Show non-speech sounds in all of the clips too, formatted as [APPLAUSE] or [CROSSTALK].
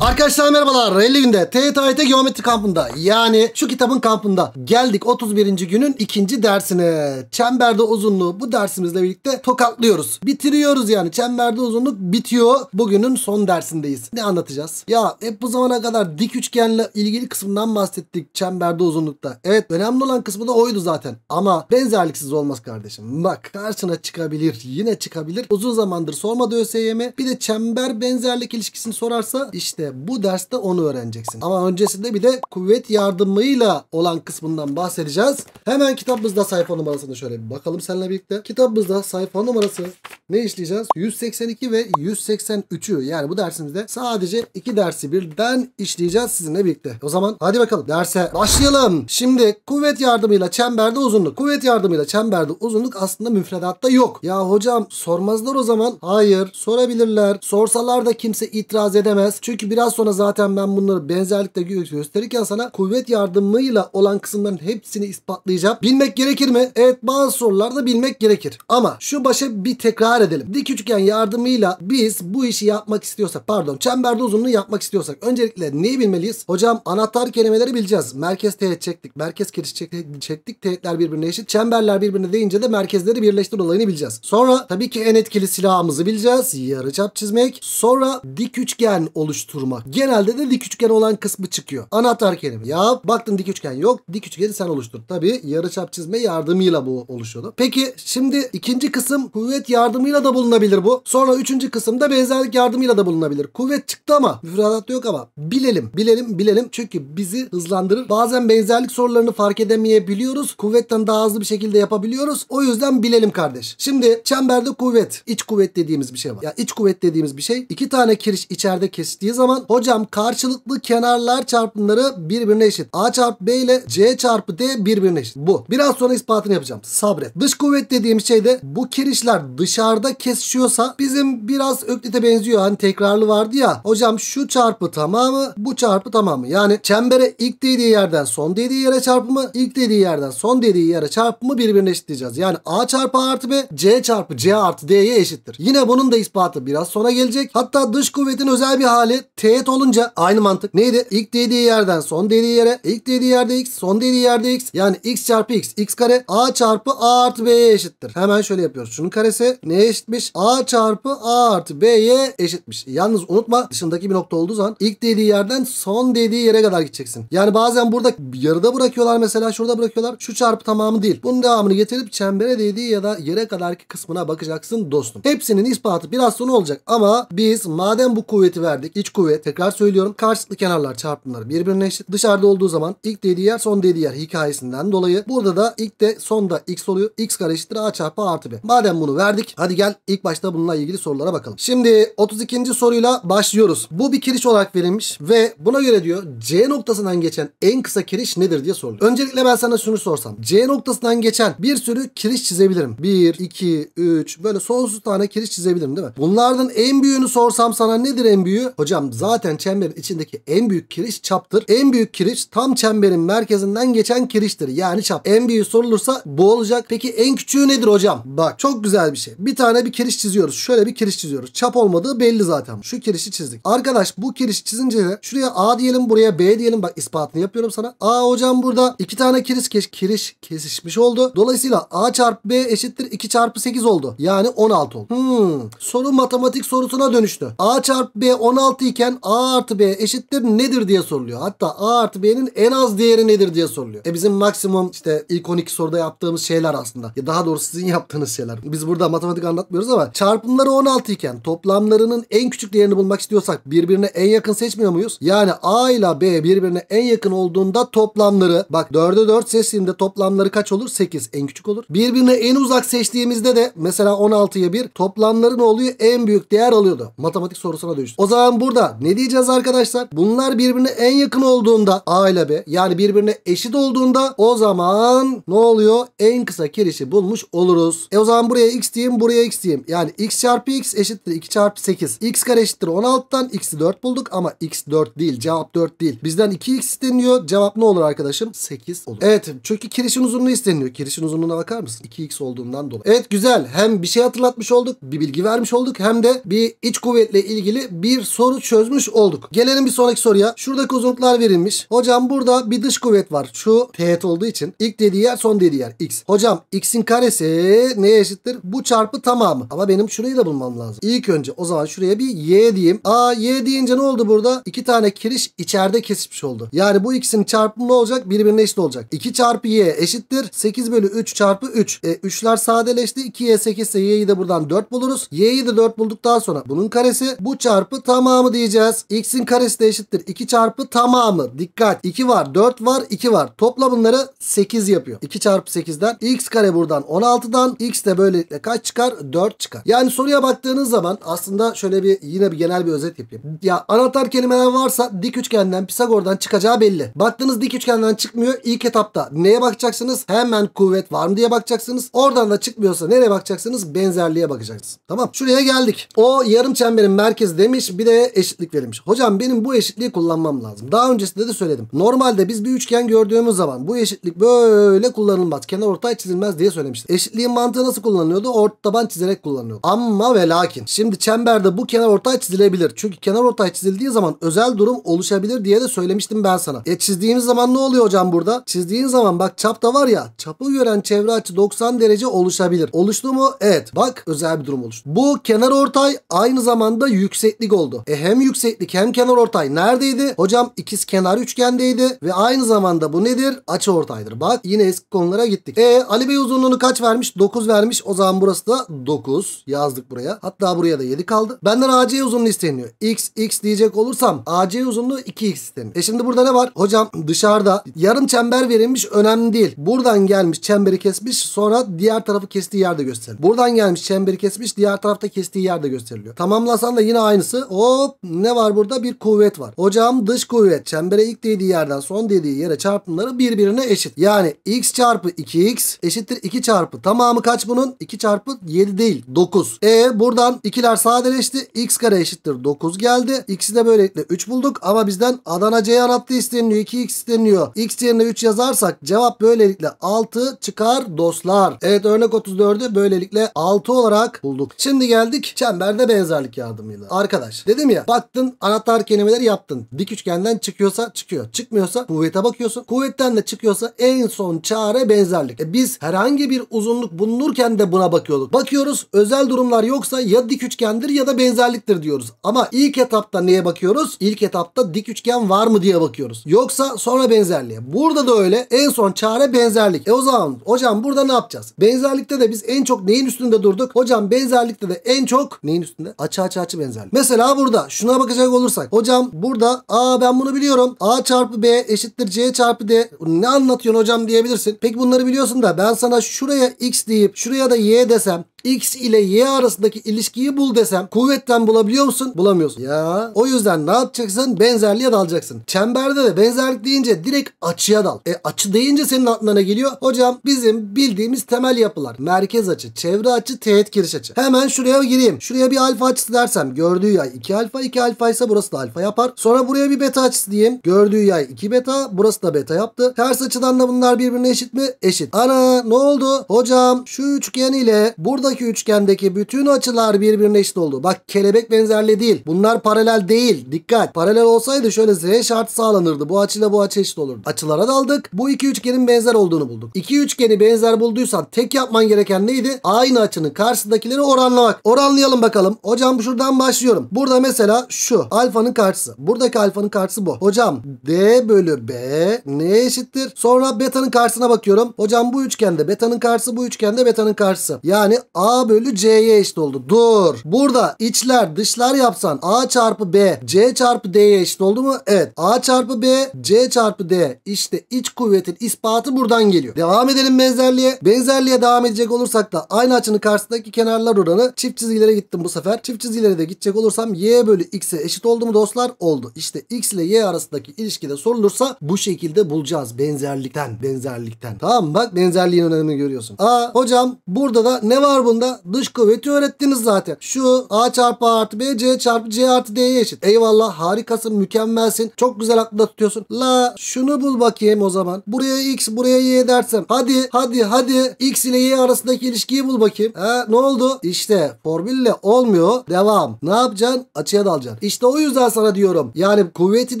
Arkadaşlar merhabalar. 50 günde TYT e Geometri kampında yani şu kitabın kampında geldik 31. günün ikinci dersine. Çemberde uzunluğu bu dersimizle birlikte tokatlıyoruz. Bitiriyoruz yani. Çemberde uzunluk bitiyor. Bugünün son dersindeyiz. Ne anlatacağız? Ya hep bu zamana kadar dik üçgenle ilgili kısmından bahsettik çemberde uzunlukta. Evet önemli olan kısmı da oydu zaten. Ama benzerliksiz olmaz kardeşim. Bak karşına çıkabilir. Yine çıkabilir. Uzun zamandır sormadı ÖSYM. Bir de çember benzerlik ilişkisini sorarsa işte bu derste onu öğreneceksin. Ama öncesinde bir de kuvvet yardımıyla olan kısmından bahsedeceğiz. Hemen kitabımızda sayfa numarasını şöyle bir bakalım seninle birlikte. Kitabımızda sayfa numarası ne işleyeceğiz? 182 ve 183'ü yani bu dersimizde sadece iki dersi birden işleyeceğiz sizinle birlikte. O zaman hadi bakalım derse başlayalım. Şimdi kuvvet yardımıyla çemberde uzunluk. Kuvvet yardımıyla çemberde uzunluk aslında müfredatta yok. Ya hocam sormazlar o zaman. Hayır sorabilirler. Sorsalar da kimse itiraz edemez. Çünkü bir Biraz sonra zaten ben bunları benzerlikle gösterirken sana kuvvet yardımıyla olan kısımların hepsini ispatlayacağım. Bilmek gerekir mi? Evet bazı sorularda bilmek gerekir. Ama şu başa bir tekrar edelim. Dik üçgen yardımıyla biz bu işi yapmak istiyorsak pardon çemberde uzunluğu yapmak istiyorsak öncelikle neyi bilmeliyiz? Hocam anahtar kelimeleri bileceğiz. Merkez teğet çektik. Merkez kiriş çektik. Teğetler birbirine eşit. Çemberler birbirine değince de merkezleri birleştir olayını bileceğiz. Sonra tabii ki en etkili silahımızı bileceğiz. Yarıçap çizmek. Sonra dik üçgen oluşturma oluşturmak. Genelde de dik üçgen olan kısmı çıkıyor. Anahtar kelime. Ya baktın dik üçgen yok. Dik üçgeni sen oluştur. Tabi yarıçap çizme yardımıyla bu oluşuyordu. Peki şimdi ikinci kısım kuvvet yardımıyla da bulunabilir bu. Sonra üçüncü kısımda benzerlik yardımıyla da bulunabilir. Kuvvet çıktı ama müfredatta yok ama bilelim bilelim bilelim çünkü bizi hızlandırır. Bazen benzerlik sorularını fark edemeyebiliyoruz. Kuvvetten daha hızlı bir şekilde yapabiliyoruz. O yüzden bilelim kardeş. Şimdi çemberde kuvvet, iç kuvvet dediğimiz bir şey var. Ya iç kuvvet dediğimiz bir şey iki tane kiriş içeride kestiği zaman zaman hocam karşılıklı kenarlar çarpımları birbirine eşit. A çarpı B ile C çarpı D birbirine eşit. Bu. Biraz sonra ispatını yapacağım. Sabret. Dış kuvvet dediğim şey de bu kirişler dışarıda kesişiyorsa bizim biraz öklite benziyor. Hani tekrarlı vardı ya. Hocam şu çarpı tamamı bu çarpı tamamı. Yani çembere ilk dediği yerden son dediği yere çarpımı ilk dediği yerden son dediği yere çarpımı birbirine eşit diyeceğiz. Yani A çarpı A artı B C çarpı C artı D'ye eşittir. Yine bunun da ispatı biraz sonra gelecek. Hatta dış kuvvetin özel bir hali Teğet olunca aynı mantık. Neydi? İlk dediği yerden son dediği yere. ilk dediği yerde x. Son dediği yerde x. Yani x çarpı x. x kare a çarpı a artı b'ye eşittir. Hemen şöyle yapıyoruz. Şunun karesi neye eşitmiş? a çarpı a artı b'ye eşitmiş. Yalnız unutma dışındaki bir nokta olduğu zaman ilk dediği yerden son dediği yere kadar gideceksin. Yani bazen burada yarıda bırakıyorlar mesela şurada bırakıyorlar. Şu çarpı tamamı değil. Bunun devamını getirip çembere değdiği ya da yere kadarki kısmına bakacaksın dostum. Hepsinin ispatı biraz sonra olacak ama biz madem bu kuvveti verdik iç kuvvet kuvvet. Tekrar söylüyorum karşılıklı kenarlar çarpımları birbirine eşit. Dışarıda olduğu zaman ilk dediği yer son dediği yer hikayesinden dolayı. Burada da ilk de son da x oluyor. x kare eşittir a çarpı artı b. Madem bunu verdik hadi gel ilk başta bununla ilgili sorulara bakalım. Şimdi 32. soruyla başlıyoruz. Bu bir kiriş olarak verilmiş ve buna göre diyor C noktasından geçen en kısa kiriş nedir diye soruluyor. Öncelikle ben sana şunu sorsam. C noktasından geçen bir sürü kiriş çizebilirim. 1, 2, 3 böyle sonsuz tane kiriş çizebilirim değil mi? Bunlardan en büyüğünü sorsam sana nedir en büyüğü? Hocam Zaten çemberin içindeki en büyük kiriş çaptır. En büyük kiriş tam çemberin merkezinden geçen kiriştir. Yani çap. En büyüğü sorulursa bu olacak. Peki en küçüğü nedir hocam? Bak çok güzel bir şey. Bir tane bir kiriş çiziyoruz. Şöyle bir kiriş çiziyoruz. Çap olmadığı belli zaten. Şu kirişi çizdik. Arkadaş bu kiriş çizince de şuraya A diyelim buraya B diyelim. Bak ispatını yapıyorum sana. A hocam burada iki tane kiriş, keş, kiriş kesişmiş oldu. Dolayısıyla A çarpı B eşittir 2 çarpı 8 oldu. Yani 16 oldu. Hmm. Soru matematik sorusuna dönüştü. A çarpı B 16 iken değişken a artı b eşittir nedir diye soruluyor. Hatta a artı b'nin en az değeri nedir diye soruluyor. E bizim maksimum işte ilk 12 soruda yaptığımız şeyler aslında. Ya daha doğrusu sizin yaptığınız şeyler. Biz burada matematik anlatmıyoruz ama çarpımları 16 iken toplamlarının en küçük değerini bulmak istiyorsak birbirine en yakın seçmiyor muyuz? Yani a ile b birbirine en yakın olduğunda toplamları bak 4'e 4 seçtiğimde toplamları kaç olur? 8 en küçük olur. Birbirine en uzak seçtiğimizde de mesela 16'ya 1 toplamları ne oluyor? En büyük değer alıyordu. Matematik sorusuna dönüştü. O zaman burada ne diyeceğiz arkadaşlar? Bunlar birbirine en yakın olduğunda A ile B yani birbirine eşit olduğunda o zaman ne oluyor? En kısa kirişi bulmuş oluruz. E o zaman buraya x diyeyim buraya x diyeyim. Yani x çarpı x eşittir 2 çarpı 8. x kare eşittir 16'tan x'i 4 bulduk ama x 4 değil cevap 4 değil. Bizden 2x isteniyor cevap ne olur arkadaşım? 8 olur. Evet çünkü kirişin uzunluğu isteniyor. Kirişin uzunluğuna bakar mısın? 2x olduğundan dolayı. Evet güzel hem bir şey hatırlatmış olduk bir bilgi vermiş olduk hem de bir iç kuvvetle ilgili bir soru çöz çözmüş olduk. Gelelim bir sonraki soruya. Şurada uzunluklar verilmiş. Hocam burada bir dış kuvvet var. Şu teğet olduğu için ilk dediği yer son dediği yer x. Hocam x'in karesi neye eşittir? Bu çarpı tamamı. Ama benim şurayı da bulmam lazım. İlk önce o zaman şuraya bir y diyeyim. Aa y deyince ne oldu burada? İki tane kiriş içeride kesişmiş oldu. Yani bu x'in çarpımı ne olacak? Birbirine eşit olacak. 2 çarpı y eşittir. 8 bölü 3 çarpı 3. E, 3'ler sadeleşti. 2y 8 ise y'yi de buradan 4 buluruz. y'yi de 4 bulduktan sonra bunun karesi bu çarpı tamamı diyeceğim diyeceğiz. X'in karesi de eşittir. 2 çarpı tamamı. Dikkat. 2 var. 4 var. 2 var. Topla bunları 8 yapıyor. 2 çarpı 8'den. X kare buradan 16'dan. X de böylelikle kaç çıkar? 4 çıkar. Yani soruya baktığınız zaman aslında şöyle bir yine bir genel bir özet yapayım. Ya anahtar kelimeler varsa dik üçgenden Pisagor'dan çıkacağı belli. Baktığınız dik üçgenden çıkmıyor. İlk etapta neye bakacaksınız? Hemen kuvvet var mı diye bakacaksınız. Oradan da çıkmıyorsa nereye bakacaksınız? Benzerliğe bakacaksınız. Tamam. Şuraya geldik. O yarım çemberin merkezi demiş. Bir de eşitlik eşitlik verilmiş. Hocam benim bu eşitliği kullanmam lazım. Daha öncesinde de söyledim. Normalde biz bir üçgen gördüğümüz zaman bu eşitlik böyle kullanılmaz. Kenar ortay çizilmez diye söylemiştim. Eşitliğin mantığı nasıl kullanılıyordu? Orta taban çizerek kullanılıyordu. Ama ve lakin. Şimdi çemberde bu kenar ortay çizilebilir. Çünkü kenar ortay çizildiği zaman özel durum oluşabilir diye de söylemiştim ben sana. E çizdiğimiz zaman ne oluyor hocam burada? Çizdiğin zaman bak çapta var ya çapı gören çevre açı 90 derece oluşabilir. Oluştu mu? Evet. Bak özel bir durum oluştu. Bu kenar ortay aynı zamanda yükseklik oldu. E hem yüksek yükseklik hem kenar ortay neredeydi? Hocam ikiz kenar üçgendeydi ve aynı zamanda bu nedir? Açı ortaydır. Bak yine eski konulara gittik. E Ali Bey uzunluğunu kaç vermiş? 9 vermiş. O zaman burası da 9 yazdık buraya. Hatta buraya da 7 kaldı. Benden AC uzunluğu isteniyor. X X diyecek olursam AC uzunluğu 2X isteniyor. E şimdi burada ne var? Hocam dışarıda yarım çember verilmiş önemli değil. Buradan gelmiş çemberi kesmiş sonra diğer tarafı kestiği yerde gösteriliyor. Buradan gelmiş çemberi kesmiş diğer tarafta kestiği yerde gösteriliyor. Tamamlasan da yine aynısı. Hop ne var burada? Bir kuvvet var. Hocam dış kuvvet çembere ilk değdiği yerden son değdiği yere çarpımları birbirine eşit. Yani x çarpı 2x eşittir 2 çarpı. Tamamı kaç bunun? 2 çarpı 7 değil 9. E buradan ikiler sadeleşti. x kare eşittir 9 geldi. X'i de böylelikle 3 bulduk ama bizden Adana C anahtarı isteniyor. 2x isteniyor. X yerine 3 yazarsak cevap böylelikle 6 çıkar dostlar. Evet örnek 34'ü böylelikle 6 olarak bulduk. Şimdi geldik çemberde benzerlik yardımıyla. Arkadaş dedim ya bak Yaptın anahtar kelimeleri yaptın. Dik üçgenden çıkıyorsa çıkıyor. Çıkmıyorsa kuvvete bakıyorsun. Kuvvetten de çıkıyorsa en son çare benzerlik. E biz herhangi bir uzunluk bulunurken de buna bakıyorduk. Bakıyoruz özel durumlar yoksa ya dik üçgendir ya da benzerliktir diyoruz. Ama ilk etapta neye bakıyoruz? İlk etapta dik üçgen var mı diye bakıyoruz. Yoksa sonra benzerliğe. Burada da öyle en son çare benzerlik. E o zaman hocam burada ne yapacağız? Benzerlikte de biz en çok neyin üstünde durduk? Hocam benzerlikte de en çok neyin üstünde? Açı açı açı benzerlik. Mesela burada şuna bakacak olursak. Hocam burada A ben bunu biliyorum. A çarpı B eşittir C çarpı D. Ne anlatıyorsun hocam diyebilirsin. Peki bunları biliyorsun da ben sana şuraya X deyip şuraya da Y desem X ile Y arasındaki ilişkiyi bul desem kuvvetten bulabiliyor musun? Bulamıyorsun. Ya o yüzden ne yapacaksın? Benzerliğe dalacaksın. Çemberde de benzerlik deyince direkt açıya dal. E açı deyince senin aklına ne geliyor? Hocam bizim bildiğimiz temel yapılar. Merkez açı, çevre açı, teğet giriş açı. Hemen şuraya gireyim. Şuraya bir alfa açısı dersem gördüğü yay 2 alfa 2 alfa ise burası da alfa yapar. Sonra buraya bir beta açısı diyeyim. Gördüğü yay 2 beta burası da beta yaptı. Ters açıdan da bunlar birbirine eşit mi? Eşit. Ana ne oldu? Hocam şu üçgen ile burada buradaki üçgendeki bütün açılar birbirine eşit oldu. Bak kelebek benzerliği değil. Bunlar paralel değil. Dikkat. Paralel olsaydı şöyle Z şartı sağlanırdı. Bu açıyla bu açı eşit olurdu. Açılara daldık. Bu iki üçgenin benzer olduğunu bulduk. İki üçgeni benzer bulduysan tek yapman gereken neydi? Aynı açının karşısındakileri oranlamak. Oranlayalım bakalım. Hocam şuradan başlıyorum. Burada mesela şu. Alfanın karşısı. Buradaki alfanın karşısı bu. Hocam D bölü B ne eşittir? Sonra betanın karşısına bakıyorum. Hocam bu üçgende betanın karşısı bu üçgende betanın karşısı. Yani A bölü C'ye eşit oldu. Dur. Burada içler dışlar yapsan A çarpı B C çarpı D'ye eşit oldu mu? Evet. A çarpı B C çarpı D. İşte iç kuvvetin ispatı buradan geliyor. Devam edelim benzerliğe. Benzerliğe devam edecek olursak da aynı açının karşısındaki kenarlar oranı çift çizgilere gittim bu sefer. Çift çizgilere de gidecek olursam Y bölü X'e eşit oldu mu dostlar? Oldu. İşte X ile Y arasındaki ilişkide sorulursa bu şekilde bulacağız. Benzerlikten. Benzerlikten. Tamam mı? Bak benzerliğin önemini görüyorsun. Aa hocam burada da ne var bu? cevabında dış kuvveti öğrettiniz zaten. Şu A çarpı A artı B C çarpı C artı D'ye eşit. Eyvallah harikasın mükemmelsin. Çok güzel aklında tutuyorsun. La şunu bul bakayım o zaman. Buraya X buraya Y dersem. Hadi hadi hadi X ile Y arasındaki ilişkiyi bul bakayım. Ha ne oldu? İşte formülle olmuyor. Devam. Ne yapacaksın? Açıya dalacaksın. İşte o yüzden sana diyorum. Yani kuvveti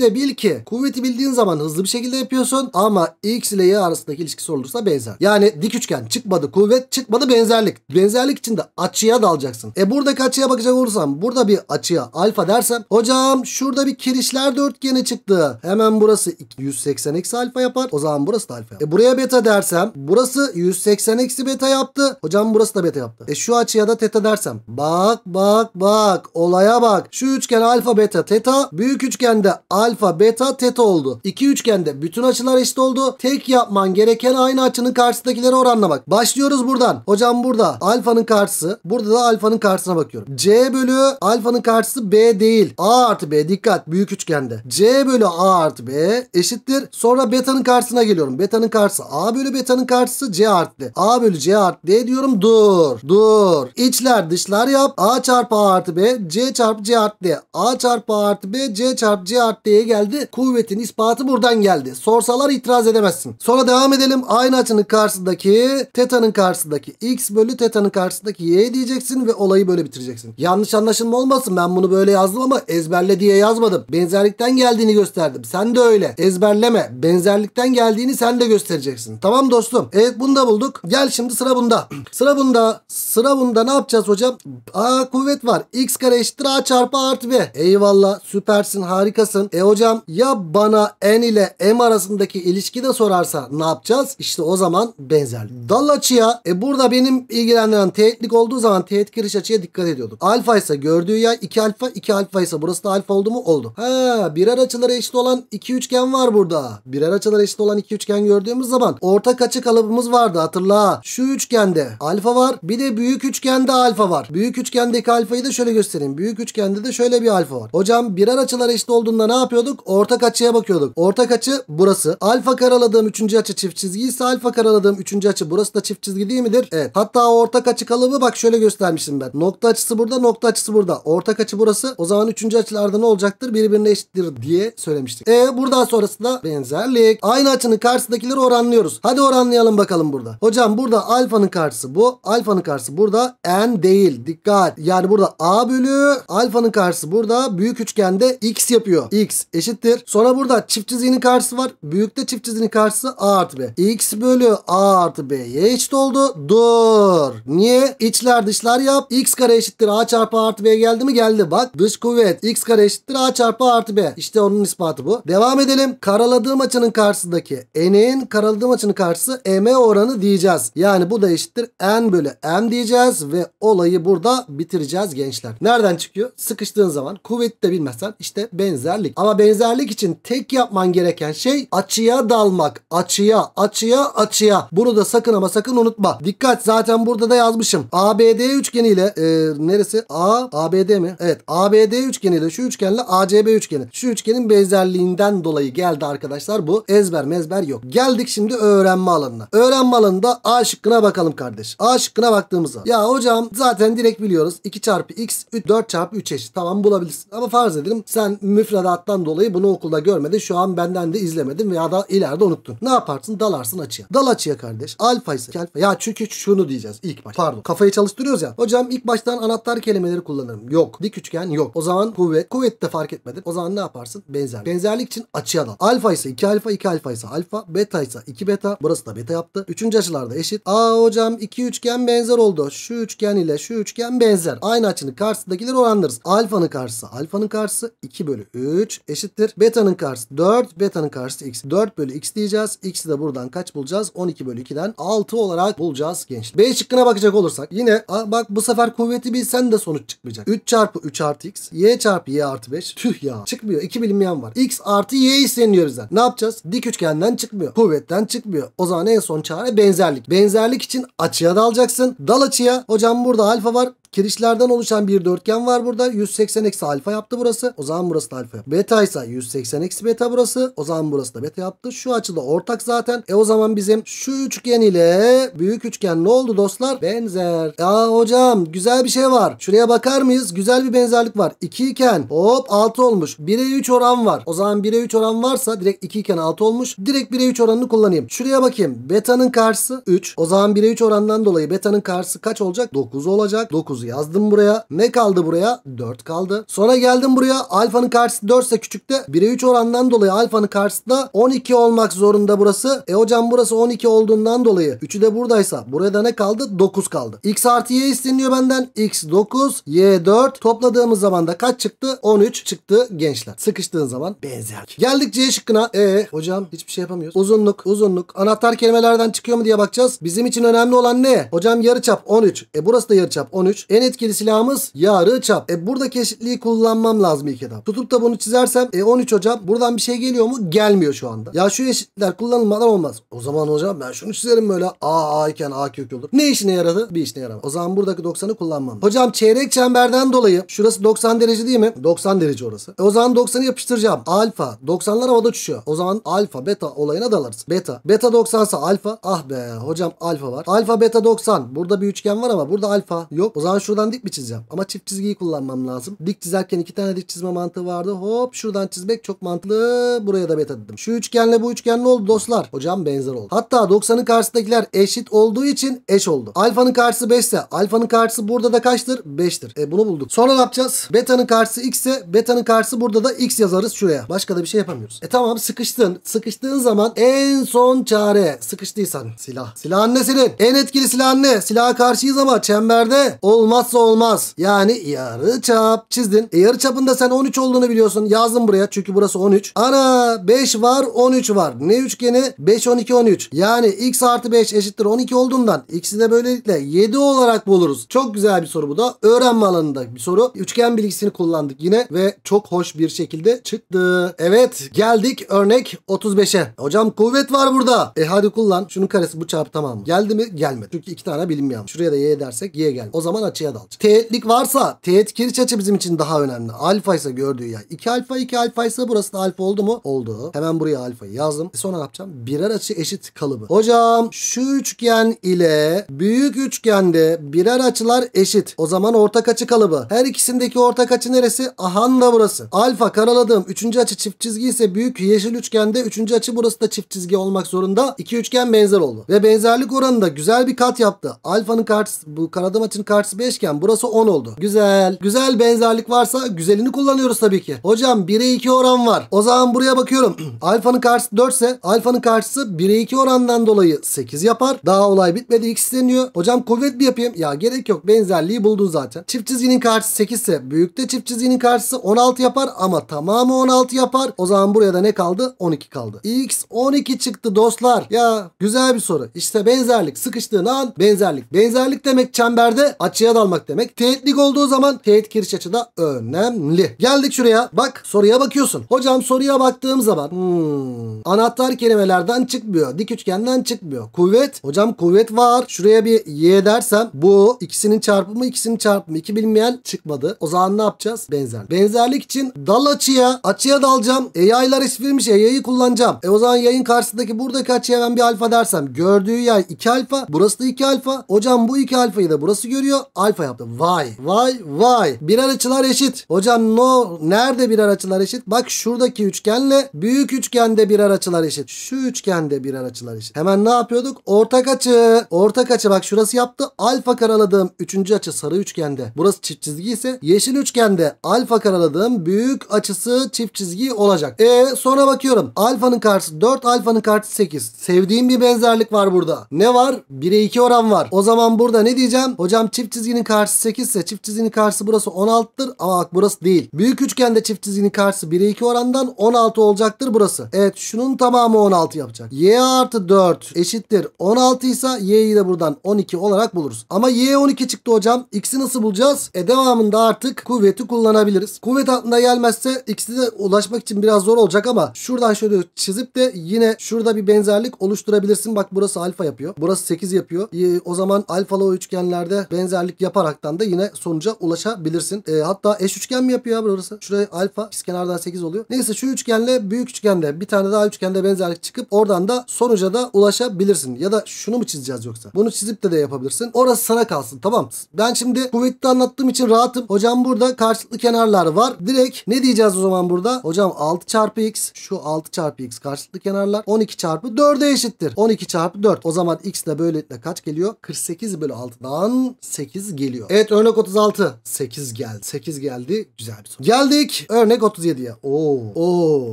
de bil ki. Kuvveti bildiğin zaman hızlı bir şekilde yapıyorsun. Ama X ile Y arasındaki ilişki sorulursa benzer. Yani dik üçgen çıkmadı kuvvet çıkmadı benzerlik. Benzer benzerlik içinde açıya dalacaksın. E buradaki açıya bakacak olursam burada bir açıya alfa dersem hocam şurada bir kirişler dörtgeni çıktı. Hemen burası 180 eksi alfa yapar. O zaman burası da alfa yapar. E buraya beta dersem burası 180 eksi beta yaptı. Hocam burası da beta yaptı. E şu açıya da teta dersem bak bak bak olaya bak. Şu üçgen alfa beta teta büyük üçgende alfa beta teta oldu. İki üçgende bütün açılar eşit oldu. Tek yapman gereken aynı açının oranla bak. Başlıyoruz buradan. Hocam burada alfa alfanın karşısı. Burada da alfanın karşısına bakıyorum. C bölü alfanın karşısı B değil. A artı B dikkat büyük üçgende. C bölü A artı B eşittir. Sonra beta'nın karşısına geliyorum. Beta'nın karşısı A bölü beta'nın karşısı C artı A bölü C artı D diyorum. Dur. Dur. İçler dışlar yap. A çarpı A artı B. C çarpı C artı D. A çarpı A artı B. C çarpı C artı D'ye geldi. Kuvvetin ispatı buradan geldi. Sorsalar itiraz edemezsin. Sonra devam edelim. Aynı açının karşısındaki teta'nın karşısındaki x bölü teta'nın karşısındaki Y diyeceksin ve olayı böyle bitireceksin. Yanlış anlaşılma olmasın ben bunu böyle yazdım ama ezberle diye yazmadım. Benzerlikten geldiğini gösterdim. Sen de öyle. Ezberleme. Benzerlikten geldiğini sen de göstereceksin. Tamam dostum. Evet bunu da bulduk. Gel şimdi sıra bunda. [CLEARS THROAT] sıra bunda. Sıra bunda ne yapacağız hocam? A kuvvet var. X kare eşittir A çarpı artı B. Eyvallah süpersin harikasın. E hocam ya bana N ile M arasındaki ilişki de sorarsa ne yapacağız? İşte o zaman benzerlik. Dal açıya. E burada benim ilgilendiren buradan teğetlik olduğu zaman teğet giriş açıya dikkat ediyorduk. Alfa ise gördüğü yay 2 alfa 2 alfa ise burası da alfa oldu mu? Oldu. Ha birer açıları eşit olan 2 üçgen var burada. Birer açıları eşit olan 2 üçgen gördüğümüz zaman ortak açı kalıbımız vardı hatırla. Şu üçgende alfa var bir de büyük üçgende alfa var. Büyük üçgendeki alfayı da şöyle göstereyim. Büyük üçgende de şöyle bir alfa var. Hocam birer açılar eşit olduğunda ne yapıyorduk? Ortak açıya bakıyorduk. Ortak açı burası. Alfa karaladığım üçüncü açı çift çizgi ise alfa karaladığım üçüncü açı burası da çift çizgi değil midir? Evet. Hatta ortak açı açı kalıbı bak şöyle göstermiştim ben. Nokta açısı burada nokta açısı burada. Ortak açı burası. O zaman üçüncü açılarda ne olacaktır? Birbirine eşittir diye söylemiştik. E buradan sonrası da benzerlik. Aynı açının karşısındakileri oranlıyoruz. Hadi oranlayalım bakalım burada. Hocam burada alfanın karşısı bu. Alfanın karşısı burada. N değil. Dikkat. Yani burada A bölü alfanın karşısı burada. Büyük üçgende X yapıyor. X eşittir. Sonra burada çift çizginin karşısı var. Büyükte çift çizginin karşısı A artı B. X bölü A artı B'ye eşit oldu. Dur. Niye? İçler dışlar yap. X kare eşittir A çarpı artı B geldi mi? Geldi. Bak dış kuvvet X kare eşittir A çarpı artı B. İşte onun ispatı bu. Devam edelim. Karaladığım açının karşısındaki n'in karaladığım açının karşısı m oranı diyeceğiz. Yani bu da eşittir n bölü m diyeceğiz ve olayı burada bitireceğiz gençler. Nereden çıkıyor? Sıkıştığın zaman kuvveti de bilmezsen işte benzerlik. Ama benzerlik için tek yapman gereken şey açıya dalmak. Açıya, açıya, açıya. Bunu da sakın ama sakın unutma. Dikkat zaten burada da yazdım yazmışım. ABD üçgeniyle e, neresi? A ABD mi? Evet. ABD üçgeniyle şu üçgenle ACB üçgeni. Şu üçgenin benzerliğinden dolayı geldi arkadaşlar bu. Ezber mezber yok. Geldik şimdi öğrenme alanına. Öğrenme alanında A şıkkına bakalım kardeş. A şıkkına baktığımızda. Ya hocam zaten direkt biliyoruz. 2 çarpı x 4 çarpı 3 eşit. Tamam bulabilirsin. Ama farz edelim sen müfredattan dolayı bunu okulda görmedin. Şu an benden de izlemedin veya da ileride unuttun. Ne yaparsın? Dalarsın açıya. Dal açıya kardeş. Alfa ise Ya çünkü şunu diyeceğiz ilk baş pardon kafayı çalıştırıyoruz ya. Hocam ilk baştan anahtar kelimeleri kullanırım. Yok. Dik üçgen yok. O zaman kuvvet. Kuvvet de fark etmedi O zaman ne yaparsın? Benzer. Benzerlik için açıya dal. Alfa ise 2 alfa 2 alfa ise alfa. Beta ise 2 beta. Burası da beta yaptı. Üçüncü açılarda eşit. Aa hocam iki üçgen benzer oldu. Şu üçgen ile şu üçgen benzer. Aynı açının karşısındakileri oranlarız. Alfanın karşısı alfanın karşısı 2 bölü 3 eşittir. Beta'nın karşısı 4. Beta'nın karşısı x. 4 bölü x diyeceğiz. X'i de buradan kaç bulacağız? 12 bölü 2'den 6 olarak bulacağız gençler. B şıkkına bakacağız bakacak olursak yine bak bu sefer kuvveti bilsen de sonuç çıkmayacak. 3 çarpı 3 artı x. Y çarpı y artı 5. Tüh ya. Çıkmıyor. 2 bilinmeyen var. X artı y isteniyor bizden. Ne yapacağız? Dik üçgenden çıkmıyor. Kuvvetten çıkmıyor. O zaman en son çare benzerlik. Benzerlik için açıya dalacaksın. Dal açıya. Hocam burada alfa var. Kirişlerden oluşan bir dörtgen var burada. 180 eksi alfa yaptı burası. O zaman burası da alfa yaptı. Beta ise 180 eksi beta burası. O zaman burası da beta yaptı. Şu açıda ortak zaten. E o zaman bizim şu üçgen ile büyük üçgen ne oldu dostlar? Benzer. Ya hocam güzel bir şey var. Şuraya bakar mıyız? Güzel bir benzerlik var. 2 iken hop 6 olmuş. 1'e 3 oran var. O zaman 1'e 3 oran varsa direkt 2 iken 6 olmuş. Direkt 1'e 3 oranını kullanayım. Şuraya bakayım. Beta'nın karşısı 3. O zaman 1'e 3 orandan dolayı beta'nın karşısı kaç olacak? 9 olacak. 9 9 yazdım buraya. Ne kaldı buraya? 4 kaldı. Sonra geldim buraya. Alfanın karşısı 4 ise küçükte 1'e 3 orandan dolayı alfanın karşısında 12 olmak zorunda burası. E hocam burası 12 olduğundan dolayı 3'ü de buradaysa buraya da ne kaldı? 9 kaldı. X artı Y isteniyor benden. X 9, Y 4. Topladığımız zaman da kaç çıktı? 13 çıktı gençler. Sıkıştığın zaman benzer. Geldik C şıkkına. E hocam hiçbir şey yapamıyoruz. Uzunluk, uzunluk. Anahtar kelimelerden çıkıyor mu diye bakacağız. Bizim için önemli olan ne? Hocam yarıçap 13. E burası da yarıçap 13. En etkili silahımız yarı çap. E buradaki eşitliği kullanmam lazım ilk etap. Tutup da bunu çizersem e 13 hocam buradan bir şey geliyor mu? Gelmiyor şu anda. Ya şu eşitler kullanılmadan olmaz. O zaman hocam ben şunu çizerim böyle A A iken A kök olur. Ne işine yaradı? Bir işine yaramaz. O zaman buradaki 90'ı kullanmam. Hocam çeyrek çemberden dolayı şurası 90 derece değil mi? 90 derece orası. E o zaman 90'ı yapıştıracağım. Alfa. 90'lar havada uçuşuyor. O zaman alfa beta olayına dalarız. Beta. Beta 90 ise alfa. Ah be hocam alfa var. Alfa beta 90. Burada bir üçgen var ama burada alfa yok. O zaman ben şuradan dik mi çizeceğim? Ama çift çizgiyi kullanmam lazım. Dik çizerken iki tane dik çizme mantığı vardı. Hop şuradan çizmek çok mantıklı. Buraya da beta dedim. Şu üçgenle bu üçgen ne oldu dostlar? Hocam benzer oldu. Hatta 90'ın karşısındakiler eşit olduğu için eş oldu. Alfanın karşısı 5 ise alfanın karşısı burada da kaçtır? 5'tir. E bunu bulduk. Sonra ne yapacağız? Beta'nın karşısı x ise beta'nın karşısı burada da x yazarız şuraya. Başka da bir şey yapamıyoruz. E tamam sıkıştın. Sıkıştığın zaman en son çare sıkıştıysan silah. Silahın ne senin? En etkili silahın ne? Silaha karşıyız ama çemberde olmaz olmazsa olmaz. Yani yarı çap çizdin. E yarı çapında sen 13 olduğunu biliyorsun. Yazdım buraya çünkü burası 13. Ana 5 var 13 var. Ne üçgeni? 5 12 13. Yani x artı 5 eşittir 12 olduğundan x'i de böylelikle 7 olarak buluruz. Çok güzel bir soru bu da. Öğrenme alanında bir soru. Üçgen bilgisini kullandık yine ve çok hoş bir şekilde çıktı. Evet geldik örnek 35'e. Hocam kuvvet var burada. E hadi kullan. Şunun karesi bu çarpı tamam mı? Geldi mi? Gelmedi. Çünkü iki tane bilinmeyen. Şuraya da y dersek y gel. O zaman açık açıya dalacak. Teğetlik varsa teğet kiriç açı bizim için daha önemli. Alfa ise gördüğü yay. 2 alfa 2 alfa ise burası da alfa oldu mu? Oldu. Hemen buraya alfayı yazdım. E sonra ne yapacağım? Birer açı eşit kalıbı. Hocam şu üçgen ile büyük üçgende birer açılar eşit. O zaman ortak açı kalıbı. Her ikisindeki ortak açı neresi? Ahan da burası. Alfa karaladığım üçüncü açı çift çizgi ise büyük yeşil üçgende üçüncü açı burası da çift çizgi olmak zorunda. İki üçgen benzer oldu. Ve benzerlik oranında güzel bir kat yaptı. Alfanın karşısı bu karadığım açının karşısı 5 5'ken burası 10 oldu. Güzel. Güzel benzerlik varsa güzelini kullanıyoruz tabii ki. Hocam 1'e 2 oran var. O zaman buraya bakıyorum. [CLEARS THROAT] alfanın karşısı 4 ise alfanın karşısı 1'e 2 orandan dolayı 8 yapar. Daha olay bitmedi. X isteniyor. Hocam kuvvetli yapayım. Ya gerek yok. Benzerliği buldun zaten. Çift çizginin karşısı 8 ise büyükte çift çizginin karşısı 16 yapar ama tamamı 16 yapar. O zaman buraya da ne kaldı? 12 kaldı. X 12 çıktı dostlar. Ya güzel bir soru. İşte benzerlik sıkıştığın an benzerlik. Benzerlik demek çemberde açıya almak demek. Teğetlik olduğu zaman teğet kiriş açı da önemli. Geldik şuraya. Bak soruya bakıyorsun. Hocam soruya baktığım zaman hmm, anahtar kelimelerden çıkmıyor. Dik üçgenden çıkmıyor. Kuvvet. Hocam kuvvet var. Şuraya bir y dersem bu ikisinin çarpımı ikisinin çarpımı. iki bilmeyen çıkmadı. O zaman ne yapacağız? Benzer. Benzerlik için dal açıya. Açıya dalacağım. E yaylar istemiş. E yayı kullanacağım. E o zaman yayın karşısındaki buradaki açıya ben bir alfa dersem gördüğü yay 2 alfa. Burası da 2 alfa. Hocam bu 2 alfayı da burası görüyor alfa yaptı. Vay vay vay. Birer açılar eşit. Hocam no nerede birer açılar eşit? Bak şuradaki üçgenle büyük üçgende birer açılar eşit. Şu üçgende birer açılar eşit. Hemen ne yapıyorduk? Ortak açı. Ortak açı bak şurası yaptı. Alfa karaladığım üçüncü açı sarı üçgende. Burası çift çizgi ise yeşil üçgende alfa karaladığım büyük açısı çift çizgi olacak. E sonra bakıyorum. Alfanın karşısı 4 alfanın karşısı 8. Sevdiğim bir benzerlik var burada. Ne var? 1'e 2 oran var. O zaman burada ne diyeceğim? Hocam çift çizgi çizginin karşısı 8 ise çift çizginin karşısı burası 16'dır. Ama bak burası değil. Büyük üçgende çift çizginin karşısı 1'e 2 orandan 16 olacaktır burası. Evet şunun tamamı 16 yapacak. Y artı 4 eşittir 16 ise y'yi de buradan 12 olarak buluruz. Ama y 12 çıktı hocam. X'i nasıl bulacağız? E devamında artık kuvveti kullanabiliriz. Kuvvet aklına gelmezse x'i de ulaşmak için biraz zor olacak ama şuradan şöyle çizip de yine şurada bir benzerlik oluşturabilirsin. Bak burası alfa yapıyor. Burası 8 yapıyor. E, o zaman alfalı o üçgenlerde benzerlik pratik yaparaktan da yine sonuca ulaşabilirsin. E, hatta eş üçgen mi yapıyor abi orası? Şuraya alfa kenardan 8 oluyor. Neyse şu üçgenle büyük üçgende bir tane daha üçgende benzerlik çıkıp oradan da sonuca da ulaşabilirsin. Ya da şunu mu çizeceğiz yoksa? Bunu çizip de de yapabilirsin. Orası sana kalsın tamam. Ben şimdi kuvvetli anlattığım için rahatım. Hocam burada karşılıklı kenarlar var. Direkt ne diyeceğiz o zaman burada? Hocam 6 çarpı x şu 6 çarpı x karşılıklı kenarlar 12 çarpı 4'e eşittir. 12 çarpı 4. O zaman x de böylelikle kaç geliyor? 48 bölü 6'dan 8 8 geliyor. Evet örnek 36. 8 geldi. 8 geldi. Güzel bir sonuç. Geldik örnek 37'ye. Oo. Oo.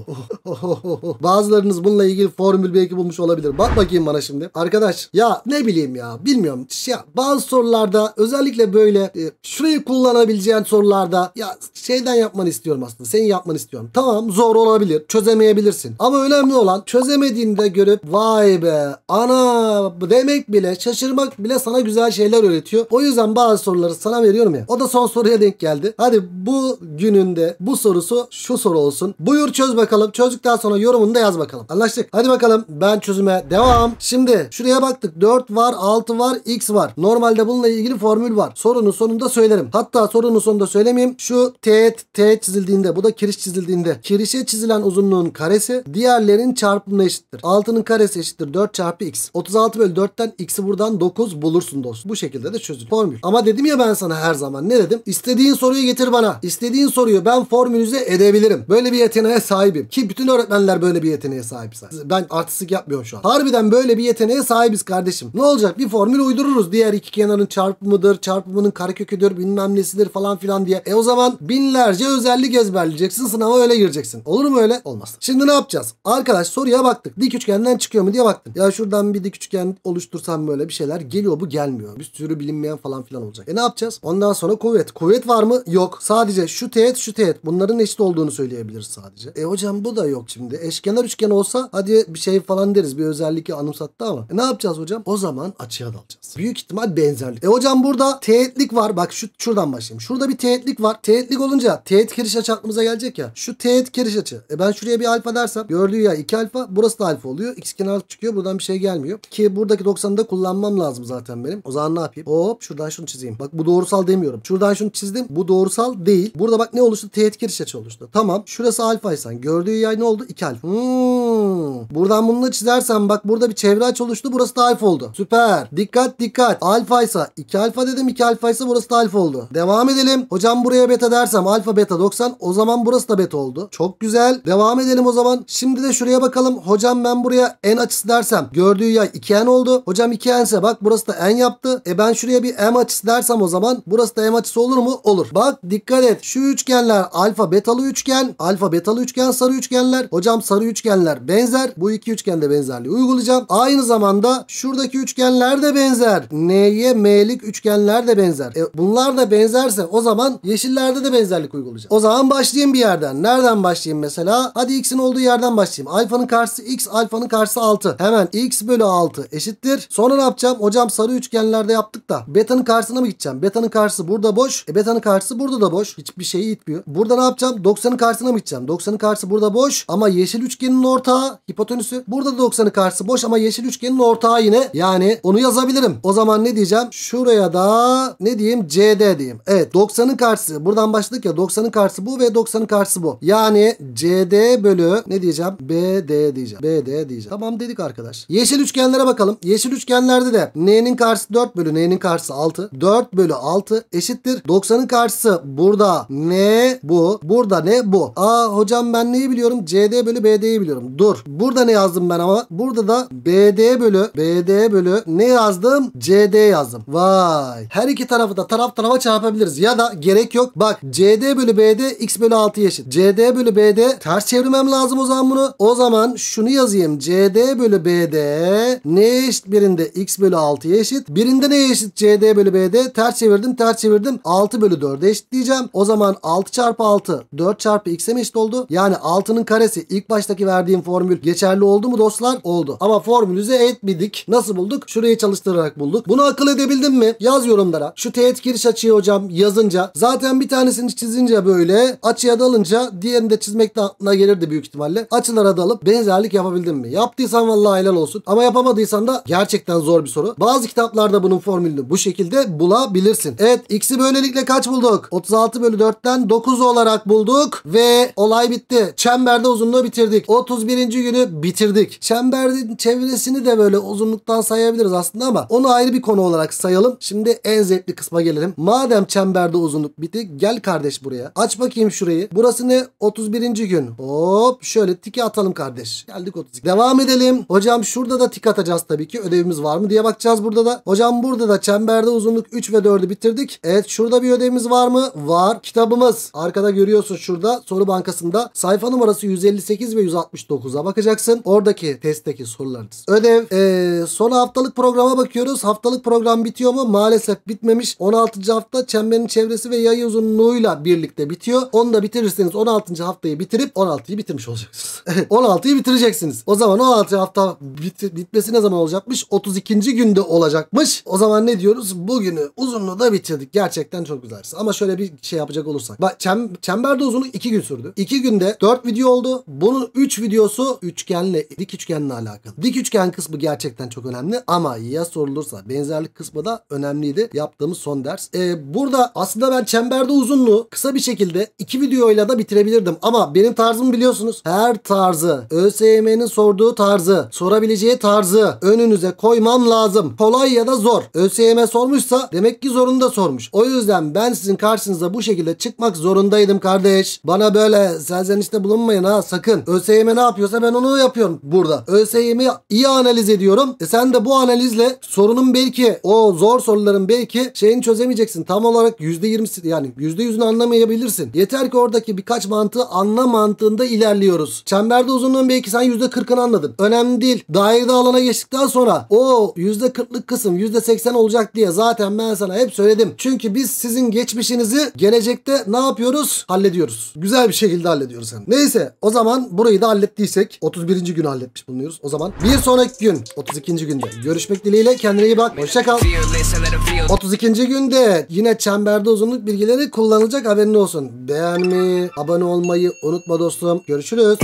[LAUGHS] Bazılarınız bununla ilgili formül belki bulmuş olabilir. Bak bakayım bana şimdi. Arkadaş ya ne bileyim ya bilmiyorum. Şey ya bazı sorularda özellikle böyle e, şurayı kullanabileceğin sorularda ya şeyden yapmanı istiyorum aslında. Senin yapmanı istiyorum. Tamam zor olabilir. Çözemeyebilirsin. Ama önemli olan çözemediğinde görüp vay be ana demek bile şaşırmak bile sana güzel şeyler öğretiyor. O yüzden bazı ağır soruları sana veriyorum ya. O da son soruya denk geldi. Hadi bu gününde bu sorusu şu soru olsun. Buyur çöz bakalım. Çözdükten sonra yorumunu da yaz bakalım. Anlaştık. Hadi bakalım ben çözüme devam. Şimdi şuraya baktık. 4 var, 6 var, x var. Normalde bununla ilgili formül var. Sorunun sonunda söylerim. Hatta sorunun sonunda söylemeyeyim. Şu teğet, teğet çizildiğinde bu da kiriş çizildiğinde kirişe çizilen uzunluğun karesi diğerlerin çarpımına eşittir. 6'nın karesi eşittir 4 çarpı x. 36 bölü 4'ten x'i buradan 9 bulursun dostum. Bu şekilde de çözülür. Formül. Ama ama dedim ya ben sana her zaman ne dedim? İstediğin soruyu getir bana. İstediğin soruyu ben formülüze edebilirim. Böyle bir yeteneğe sahibim. Ki bütün öğretmenler böyle bir yeteneğe sahip zaten. Ben artistik yapmıyorum şu an. Harbiden böyle bir yeteneğe sahibiz kardeşim. Ne olacak? Bir formül uydururuz. Diğer iki kenarın çarpımıdır, çarpımının kareköküdür, bilmem nesidir falan filan diye. E o zaman binlerce özellik ezberleyeceksin. Sınava öyle gireceksin. Olur mu öyle? Olmaz. Şimdi ne yapacağız? Arkadaş soruya baktık. Dik üçgenden çıkıyor mu diye baktım. Ya şuradan bir dik üçgen oluştursam böyle bir şeyler geliyor bu gelmiyor. Bir sürü bilinmeyen falan filan olacak. E ne yapacağız? Ondan sonra kuvvet. Kuvvet var mı? Yok. Sadece şu teğet şu teğet. Bunların eşit olduğunu söyleyebiliriz sadece. E hocam bu da yok şimdi. Eşkenar üçgen olsa hadi bir şey falan deriz. Bir özellik anımsattı ama. E ne yapacağız hocam? O zaman açıya dalacağız. Büyük ihtimal benzerlik. E hocam burada teğetlik var. Bak şu şuradan başlayayım. Şurada bir teğetlik var. Teğetlik olunca teğet kiriş açı aklımıza gelecek ya. Şu teğet kiriş açı. E ben şuraya bir alfa dersem gördüğü ya iki alfa. Burası da alfa oluyor. X kenar çıkıyor. Buradan bir şey gelmiyor. Ki buradaki 90'ı da kullanmam lazım zaten benim. O zaman ne yapayım? Hop şuradan şunu çizeyim çizeyim. Bak bu doğrusal demiyorum. Şuradan şunu çizdim. Bu doğrusal değil. Burada bak ne oluştu? Teğet giriş açı oluştu. Tamam. Şurası alfaysan gördüğü yay ne oldu? 2 alfa. Hmm. Buradan bununla çizersen bak burada bir çevre açı oluştu. Burası da alfa oldu. Süper. Dikkat dikkat. Alfaysa 2 alfa dedim. 2 alfaysa burası da alfa oldu. Devam edelim. Hocam buraya beta dersem alfa beta 90 o zaman burası da beta oldu. Çok güzel. Devam edelim o zaman. Şimdi de şuraya bakalım. Hocam ben buraya en açısı dersem gördüğü yay 2 en oldu. Hocam 2 ense, bak burası da en yaptı. E ben şuraya bir m açısı Ematis dersem o zaman burası da ematis olur mu? Olur. Bak dikkat et. Şu üçgenler alfa betalı üçgen. Alfa betalı üçgen sarı üçgenler. Hocam sarı üçgenler benzer. Bu iki üçgen de benzerliği uygulayacağım. Aynı zamanda şuradaki üçgenler de benzer. N'ye M'lik üçgenler de benzer. E, bunlar da benzerse o zaman yeşillerde de benzerlik uygulayacağım. O zaman başlayayım bir yerden. Nereden başlayayım mesela? Hadi x'in olduğu yerden başlayayım. Alfanın karşısı x, alfanın karşısı 6. Hemen x bölü 6 eşittir. Sonra ne yapacağım? Hocam sarı üçgenlerde yaptık da betanın karşısı karşısına mı gideceğim? Beta'nın karşısı burada boş. E beta'nın karşısı burada da boş. Hiçbir şeyi itmiyor. Burada ne yapacağım? 90'ın karşısına mı gideceğim? 90'ın karşısı burada boş ama yeşil üçgenin ortağı hipotenüsü. Burada da 90'ın karşısı boş ama yeşil üçgenin ortağı yine. Yani onu yazabilirim. O zaman ne diyeceğim? Şuraya da ne diyeyim? CD diyeyim. Evet 90'ın karşısı. Buradan başladık ya 90'ın karşısı bu ve 90'ın karşısı bu. Yani CD bölü ne diyeceğim? BD diyeceğim. BD diyeceğim. Tamam dedik arkadaş. Yeşil üçgenlere bakalım. Yeşil üçgenlerde de N'nin karşısı 4 bölü N'nin karşısı 6. 4 bölü 6 eşittir. 90'ın karşısı burada ne bu? Burada ne bu? Aa hocam ben neyi biliyorum? CD bölü BD'yi biliyorum. Dur. Burada ne yazdım ben ama? Burada da BD bölü BD bölü ne yazdım? CD yazdım. Vay. Her iki tarafı da taraf tarafa çarpabiliriz. Ya da gerek yok. Bak CD bölü BD x bölü 6 eşit. CD bölü BD ters çevirmem lazım o zaman bunu. O zaman şunu yazayım. CD bölü BD ne eşit birinde x bölü 6'ya eşit. Birinde ne eşit CD bölü BD? de ters çevirdim ters çevirdim 6 bölü 4'e eşitleyeceğim. O zaman 6 çarpı 6 4 çarpı x'e mi eşit oldu? Yani 6'nın karesi ilk baştaki verdiğim formül geçerli oldu mu dostlar? Oldu. Ama formülüze etmedik. Nasıl bulduk? Şurayı çalıştırarak bulduk. Bunu akıl edebildin mi? Yaz yorumlara. Şu teğet giriş açıyı hocam yazınca zaten bir tanesini çizince böyle açıya dalınca diğerini de çizmek de aklına gelirdi büyük ihtimalle. Açılara dalıp benzerlik yapabildin mi? Yaptıysan vallahi helal olsun. Ama yapamadıysan da gerçekten zor bir soru. Bazı kitaplarda bunun formülünü bu şekilde bulabilirsin. Evet x'i böylelikle kaç bulduk? 36 bölü 4'ten 9 olarak bulduk ve olay bitti. Çemberde uzunluğu bitirdik. 31. günü bitirdik. Çemberin çevresini de böyle uzunluktan sayabiliriz aslında ama onu ayrı bir konu olarak sayalım. Şimdi en zevkli kısma gelelim. Madem çemberde uzunluk bitti gel kardeş buraya. Aç bakayım şurayı. Burası ne? 31. gün. Hop şöyle tiki atalım kardeş. Geldik 32. Devam edelim. Hocam şurada da tik atacağız tabii ki. Ödevimiz var mı diye bakacağız burada da. Hocam burada da çemberde uzunluk aldık. 3 ve 4'ü bitirdik. Evet şurada bir ödevimiz var mı? Var. Kitabımız arkada görüyorsun şurada soru bankasında sayfa numarası 158 ve 169'a bakacaksın. Oradaki testteki sorularınız. Ödev ee, son haftalık programa bakıyoruz. Haftalık program bitiyor mu? Maalesef bitmemiş. 16. hafta çemberin çevresi ve yay uzunluğuyla birlikte bitiyor. Onu da bitirirseniz 16. haftayı bitirip 16'yı bitirmiş olacaksınız. 16'yı [LAUGHS] bitireceksiniz. O zaman 16 hafta bit bitmesi ne zaman olacakmış? 32. günde olacakmış. O zaman ne diyoruz? Bugün oyunu uzunluğu da bitirdik. Gerçekten çok güzelsin Ama şöyle bir şey yapacak olursak. Bak çem, çemberde uzunluk 2 gün sürdü. 2 günde 4 video oldu. Bunun 3 videosu üçgenle, dik üçgenle alakalı. Dik üçgen kısmı gerçekten çok önemli ama ya sorulursa benzerlik kısmı da önemliydi. Yaptığımız son ders. Ee, burada aslında ben çemberde uzunluğu kısa bir şekilde 2 videoyla da bitirebilirdim. Ama benim tarzımı biliyorsunuz. Her tarzı, ÖSYM'nin sorduğu tarzı, sorabileceği tarzı önünüze koymam lazım. Kolay ya da zor. ÖSYM sormuşsa demek ki zorunda sormuş. O yüzden ben sizin karşınıza bu şekilde çıkmak zorundaydım kardeş. Bana böyle serzenişte bulunmayın ha sakın. ÖSYM ne yapıyorsa ben onu yapıyorum burada. ÖSYM'i iyi analiz ediyorum. E sen de bu analizle sorunun belki o zor soruların belki şeyini çözemeyeceksin. Tam olarak %20 yani %100'ünü anlamayabilirsin. Yeter ki oradaki birkaç mantığı anla mantığında ilerliyoruz. Çemberde uzunluğun belki sen %40'ını anladın. Önemli değil. Dairede alana geçtikten sonra o %40'lık kısım %80 olacak diye zaten zaten ben sana hep söyledim. Çünkü biz sizin geçmişinizi gelecekte ne yapıyoruz? Hallediyoruz. Güzel bir şekilde hallediyoruz hem. Neyse o zaman burayı da hallettiysek 31. gün halletmiş bulunuyoruz. O zaman bir sonraki gün 32. günde görüşmek dileğiyle kendine iyi bak. Hoşçakal. 32. günde yine çemberde uzunluk bilgileri kullanılacak haberin olsun. Beğenmeyi, abone olmayı unutma dostum. Görüşürüz.